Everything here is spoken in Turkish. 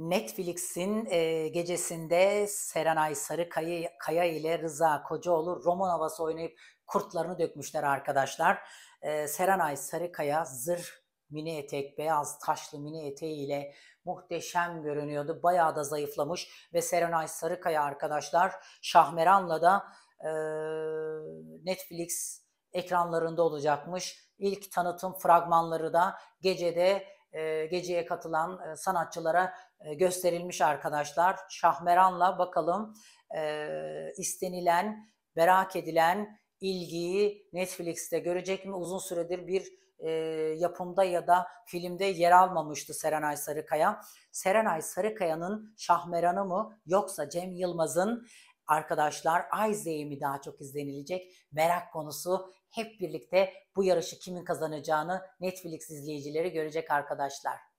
Netflix'in e, gecesinde Serenay Sarıkaya Kaya ile Rıza Kocaoğlu roman havası oynayıp kurtlarını dökmüşler arkadaşlar. E, Serenay Sarıkaya zırh mini etek, beyaz taşlı mini eteğiyle muhteşem görünüyordu. Bayağı da zayıflamış ve Serenay Sarıkaya arkadaşlar Şahmeran'la da e, Netflix ekranlarında olacakmış. İlk tanıtım fragmanları da gecede e, geceye katılan e, sanatçılara e, gösterilmiş arkadaşlar. Şahmeran'la bakalım e, istenilen, merak edilen ilgiyi Netflix'te görecek mi? Uzun süredir bir e, yapımda ya da filmde yer almamıştı Serenay Sarıkaya. Serenay Sarıkaya'nın Şahmeran'ı mı yoksa Cem Yılmaz'ın arkadaşlar Ayze'ye mi daha çok izlenilecek merak konusu. Hep birlikte bu yarışı kimin kazanacağını Netflix izleyicileri görecek arkadaşlar.